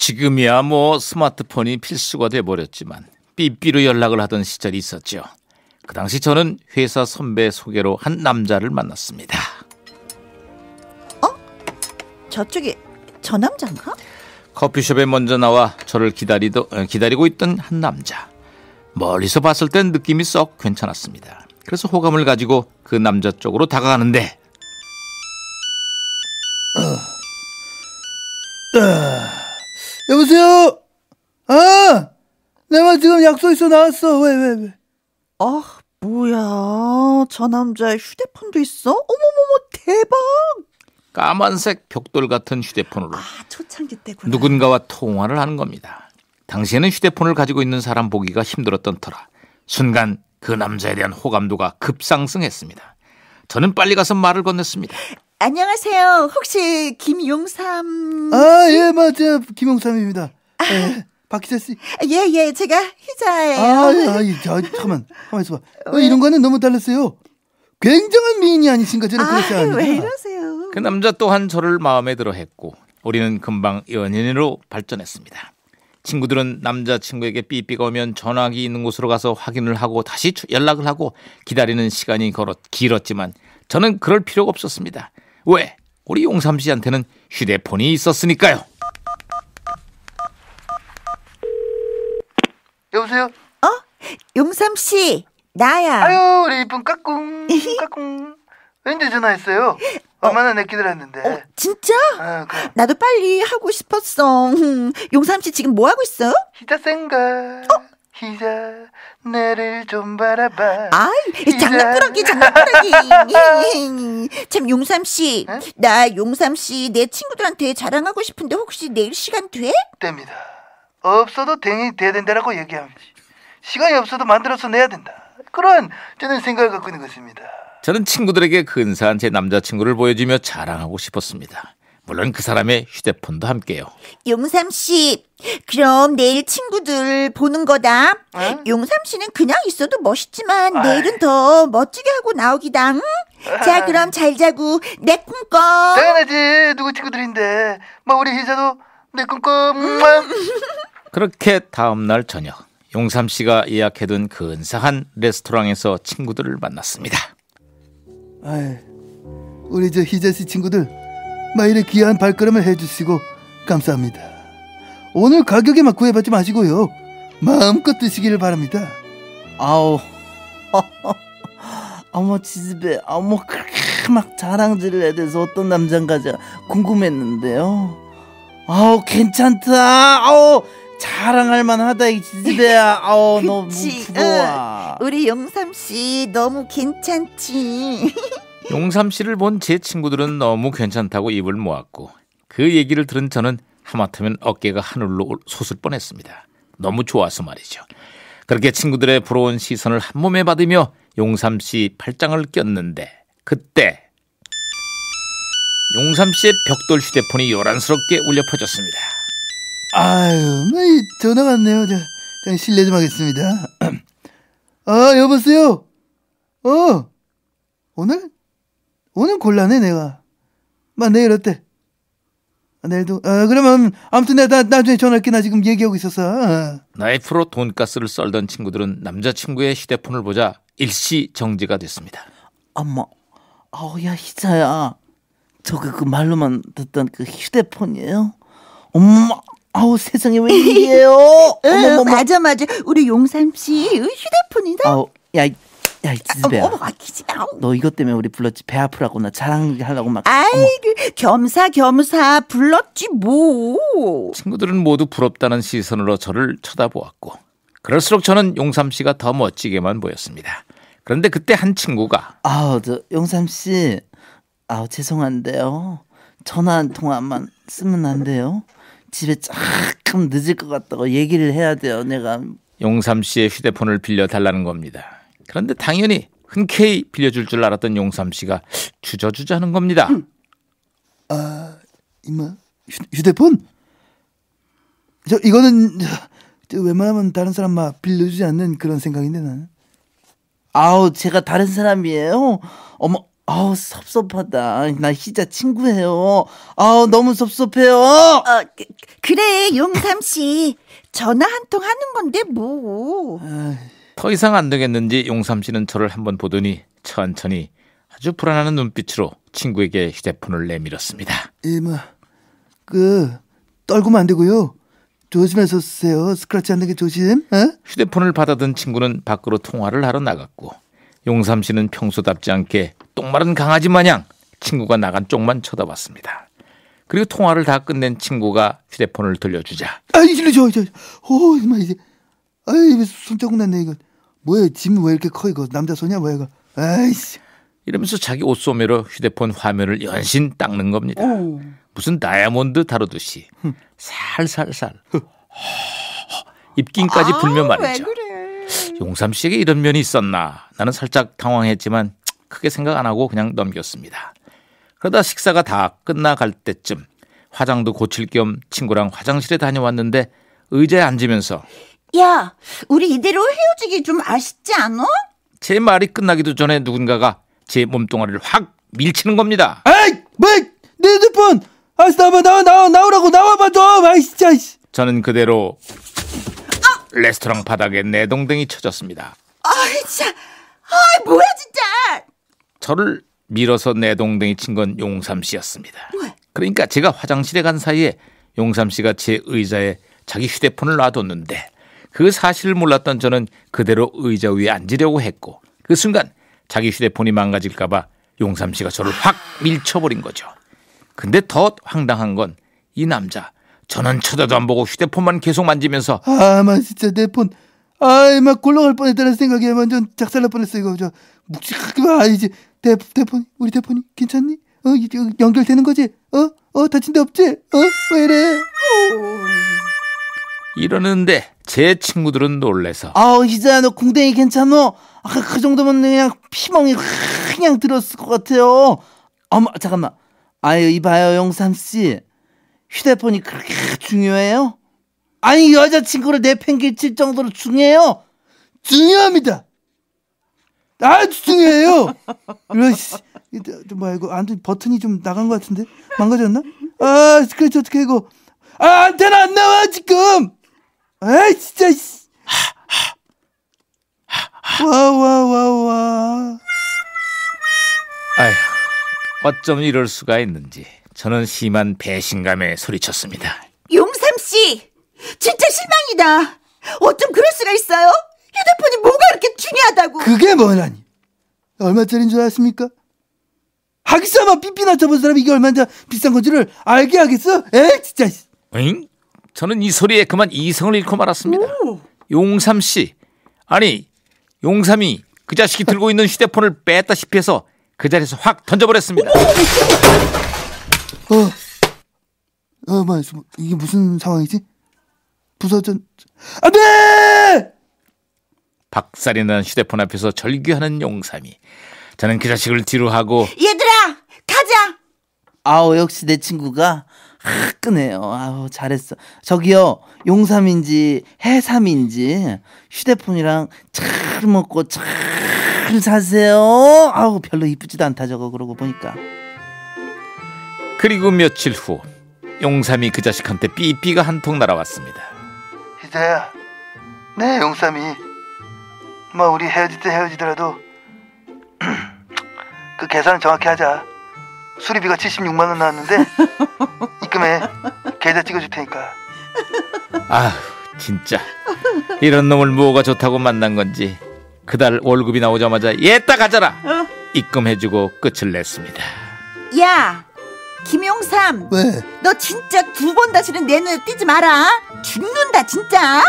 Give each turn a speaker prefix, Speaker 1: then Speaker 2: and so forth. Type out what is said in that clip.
Speaker 1: 지금이야 뭐 스마트폰이 필수가 돼버렸지만 삐삐로 연락을 하던 시절이 있었죠. 그 당시 저는 회사 선배 소개로 한 남자를 만났습니다.
Speaker 2: 어? 저쪽이 저 남자인가?
Speaker 1: 커피숍에 먼저 나와 저를 기다리도, 어, 기다리고 있던 한 남자. 멀리서 봤을 땐 느낌이 썩 괜찮았습니다. 그래서 호감을 가지고 그 남자 쪽으로 다가가는데.
Speaker 3: 어. 어. 여보세요? 아! 내가 지금 약속 있어 나왔어. 왜, 왜, 왜? 아, 뭐야. 저 남자의 휴대폰도 있어? 어머머머,
Speaker 2: 대박!
Speaker 1: 까만색 벽돌 같은 휴대폰으로 아, 초창기 때구나. 누군가와 통화를 하는 겁니다. 당시에는 휴대폰을 가지고 있는 사람 보기가 힘들었던 터라 순간 그 남자에 대한 호감도가 급상승했습니다. 저는 빨리 가서 말을 건넸습니다.
Speaker 2: 안녕하세요. 혹시 김용삼? 아, 예,
Speaker 3: 맞아요. 김용삼입니다. 아. 예, 박희자 씨. 아, 예, 예, 제가 희자예요. 아, 예, 아, 예, 잠깐만, 가만 있어봐. 아, 이런 거는 너무 달랐어요. 굉장한 미인이 아니신가 저는 아, 그렇지 않아요.
Speaker 1: 왜
Speaker 2: 이러세요?
Speaker 1: 그 남자 또한 저를 마음에 들어했고 우리는 금방 연인으로 발전했습니다. 친구들은 남자친구에게 삐삐가 오면 전화기 있는 곳으로 가서 확인을 하고 다시 연락을 하고 기다리는 시간이 길었지만 저는 그럴 필요가 없었습니다. 왜? 우리 용삼 씨한테는 휴대폰이 있었으니까요.
Speaker 3: 여보세요? 어? 용삼
Speaker 2: 씨, 나야. 아유, 우리 이쁜 까꿍. 까꿍. 왠지 전화했어요.
Speaker 3: 어. 얼마나 내 기다렸는데. 어,
Speaker 2: 진짜? 아, 그 나도 빨리 하고 싶었어. 음, 용삼 씨 지금 뭐 하고 있어? 히자 생각. 어? 희야 나를
Speaker 3: 좀 바라봐 아이 장난꾸러기 장난꾸러기
Speaker 2: 참 용삼씨 응? 나 용삼씨 내 친구들한테 자랑하고 싶은데 혹시 내일 시간 돼?
Speaker 3: 됩니다 없어도 당연 돼야 된다라고 얘기합니다 시간이 없어도 만들어서 내야 된다 그런 저는 생각을 갖고 있는 것입니다
Speaker 1: 저는 친구들에게 근사한 제 남자친구를 보여주며 자랑하고 싶었습니다 물론 그 사람의 휴대폰도 함께요.
Speaker 3: 용삼
Speaker 2: 씨, 그럼 내일 친구들 보는 거다. 응? 용삼 씨는 그냥 있어도 멋있지만 어이. 내일은 더 멋지게 하고 나오기다. 응? 자, 그럼 잘 자고
Speaker 3: 내 꿈꿔. 당연하지. 누구 친구들인데. 뭐 우리 희자도 내 꿈꿔. 음.
Speaker 1: 그렇게 다음 날 저녁 용삼 씨가 예약해둔 근사한 그 레스토랑에서 친구들을 만났습니다.
Speaker 3: 아 우리 저 희자 씨 친구들 마일의 귀한 발걸음을 해주시고 감사합니다. 오늘 가격에만 구애받지 마시고요. 마음껏 드시기를 바랍니다. 아우. 어머 지즈배 어머 그렇게 막
Speaker 4: 자랑질을 해야 돼서 어떤 남잔가자 궁금했는데요 아우 괜찮다 아우 자랑할 만하다 이 지즈배야 아우 너무
Speaker 2: 부러워 응. 어, 우리 영삼씨 너무 괜찮지
Speaker 1: 용삼 씨를 본 제 친구들은 너무 괜찮다고 입을 모았고 그 얘기를 들은 저는 하마터면 어깨가 하늘로 솟을 뻔했습니다. 너무 좋아서 말이죠. 그렇게 친구들의 부러운 시선을 한 몸에 받으며 용삼 씨 팔짱을 꼈는데 그때 용삼 씨의 벽돌 휴대폰이 요란스럽게 울려 퍼졌습니다.
Speaker 3: 아유, 뭐 이 전화가 왔네요. 저, 그냥 실례 좀 하겠습니다. 아, 여보세요? 어, 오늘 오늘 곤란해 내가. 막 내일 어때? 아, 내일도 아, 그러면 아무튼 내가 나, 나중에 전화할게 나 지금 얘기하고 있었어. 아.
Speaker 1: 나이프로 돈가스를 썰던 친구들은 남자친구의 휴대폰을 보자 일시 정지가 됐습니다.
Speaker 3: 엄마, 어우야 희자야,
Speaker 4: 저그 그 말로만 듣던 그
Speaker 2: 휴대폰이에요? 엄마, 아우 세상에 왜이래요 응, 맞아 맞아, 우리 용삼 씨 휴대폰이다.
Speaker 4: 아우, 야 야, 지지배야. 어머, 기지마. 너 이것 때문에 우리 불렀지. 배 아프라고 나
Speaker 1: 자랑하려고 막. 아이,
Speaker 2: 겸사겸사 불렀지 뭐.
Speaker 1: 친구들은 모두 부럽다는 시선으로 저를 쳐다보았고 그럴수록 저는 용삼 씨가 더 멋지게만 보였습니다. 그런데 그때 한 친구가 아우, 저 용삼 씨.
Speaker 4: 아우, 죄송한데요. 전화 한 통화만 쓰면 안 돼요. 집에 조금 늦을 것 같다고 얘기를 해야 돼요. 내가
Speaker 1: 용삼 씨의 휴대폰을 빌려 달라는 겁니다. 그런데 당연히 흔쾌히 빌려줄 줄 알았던 용삼 씨가 주저주저하는 겁니다. 음. 아, 이마 휴대폰?
Speaker 3: 저 이거는 저, 저 웬만하면 다른 사람 막 빌려주지 않는 그런 생각인데 나는.
Speaker 4: 아우 제가 다른 사람이에요. 어머 아우 섭섭하다. 나 희자 친구예요. 아우 너무 섭섭해요. 어,
Speaker 2: 그, 그래 용삼 씨 전화 한 통 하는 건데 뭐. 아유.
Speaker 1: 더 이상 안 되겠는지 용삼 씨는 저를 한번 보더니 천천히 아주 불안한 눈빛으로 친구에게 휴대폰을 내밀었습니다.
Speaker 3: 이마, 그 떨구면 안 되고요. 조심해서 쓰세요. 스크래치 안 되게 조심. 에? 어?
Speaker 1: 휴대폰을 받아든 친구는 밖으로 통화를 하러 나갔고 용삼 씨는 평소답지 않게 똥마른 강아지 마냥 친구가 나간 쪽만 쳐다봤습니다. 그리고 통화를 다 끝낸 친구가 휴대폰을 돌려주자.
Speaker 3: 아, 이리로 줘, 줘. 오, 이마 이제. 아이 입에서 손자국 났네 이거. 뭐야 짐 왜 이렇게 커 이거 남자 손이야 뭐야 이거. 아이씨.
Speaker 1: 이러면서 자기 옷소매로 휴대폰 화면을 연신 닦는 겁니다. 오. 무슨 다이아몬드 다루듯이 살살살 입김까지 아, 불면 말이죠. 그래. 용삼 씨에게 이런 면이 있었나 나는 살짝 당황했지만 크게 생각 안 하고 그냥 넘겼습니다. 그러다 식사가 다 끝나갈 때쯤 화장도 고칠 겸 친구랑 화장실에 다녀왔는데 의자에 앉으면서
Speaker 2: 야, 우리 이대로 헤어지기 좀 아쉽지
Speaker 3: 않아?
Speaker 1: 제 말이 끝나기도 전에 누군가가 제 몸뚱아리를 확 밀치는 겁니다.
Speaker 3: 에이 뭐, 내 핸드폰! 아, 나와, 나와, 나와, 나오라고 나와봐 좀! 아이, 진짜.
Speaker 1: 저는 그대로 아! 레스토랑 바닥에 내 동댕이 쳐졌습니다.
Speaker 2: 아, 이 진짜. 아, 이 뭐야, 진짜.
Speaker 1: 저를 밀어서 내 동댕이 친 건 용삼 씨였습니다. 왜? 그러니까 제가 화장실에 간 사이에 용삼 씨가 제 의자에 자기 휴대폰을 놔뒀는데 그 사실을 몰랐던 저는 그대로 의자 위에 앉으려고 했고 그 순간 자기 휴대폰이 망가질까봐 용삼 씨가 저를 확 밀쳐버린 거죠. 근데 더 황당한 건 이 남자. 저는 쳐다도 안 보고 휴대폰만 계속 만지면서 아마
Speaker 3: 진짜 내 폰. 아이 막 굴러갈 뻔했다는 생각에 완전 작살날 뻔했어 이거 저 묵직하게만 아니 대, 대폰 우리 대폰이 괜찮니? 어 연결되는 거지? 어어 어, 다친 데 없지? 어왜 이래? 오. 어,
Speaker 1: 이러는데 제 친구들은 놀래서
Speaker 3: 아우 희자야 너 궁뎅이
Speaker 4: 괜찮어? 아까 그 정도면 그냥 피멍이 그냥 들었을 것 같아요 어머 잠깐만 아유 이봐요 영삼씨 휴대폰이 그렇게 중요해요?
Speaker 3: 아니 여자친구를 내팽개칠 정도로 중요해요? 중요합니다 아주 중요해요 이런 씨 뭐야 이거 안 버튼이 좀 나간 것 같은데 망가졌나? 아 그렇지 어떻게 이거 아 안테나 안 나와 지금 아 진짜 씨. 와와 와와
Speaker 1: 아휴 어쩜 이럴 수가 있는지 저는 심한 배신감에 소리쳤습니다
Speaker 2: 용삼씨 진짜 실망이다 어쩜 그럴 수가 있어요 휴대폰이 뭐가 그렇게
Speaker 3: 중요하다고 그게 뭐냐니 얼마짜리인 줄 아십니까 하기 싸마 삐삐나 쳐본 사람이 이게 얼마나 비싼 건지를 알게 하겠어? 에 진짜
Speaker 1: 응? 저는 이 소리에 그만 이성을 잃고 말았습니다. 용삼 씨. 아니, 용삼이 그 자식이 들고 있는 휴대폰을 뺐다시피 해서 그 자리에서 확 던져버렸습니다. 어,
Speaker 3: 어, 뭐야, 뭐, 이게 무슨 상황이지? 부서전, 안 돼!
Speaker 1: 박살이 난 휴대폰 앞에서 절규하는 용삼이. 저는 그 자식을 뒤로 하고,
Speaker 3: 얘들아, 가자!
Speaker 4: 아우, 역시 내 친구가 화끈해요. 아우, 잘했어. 저기요, 용삼인지 해삼인지 휴대폰이랑 잘 먹고 잘 사세요. 아우, 별로 이쁘지도 않다, 저거. 그러고 보니까.
Speaker 1: 그리고 며칠 후, 용삼이 그 자식한테 삐삐가 한 통 날아왔습니다.
Speaker 3: 희대야, 네, 용삼이. 뭐, 우리 헤어질 때 헤어지더라도, 그계산을 정확히 하자. 수리비가 76만 원 나왔는데 입금해 계좌 찍어줄 테니까
Speaker 1: 아 진짜 이런 놈을 뭐가 좋다고 만난 건지 그 달 월급이 나오자마자 얘따 가져라 입금해주고 어? 끝을 냈습니다
Speaker 2: 야 김용삼 왜? 너 진짜 두 번 다시는 내 눈에 띄지 마라 죽는다 진짜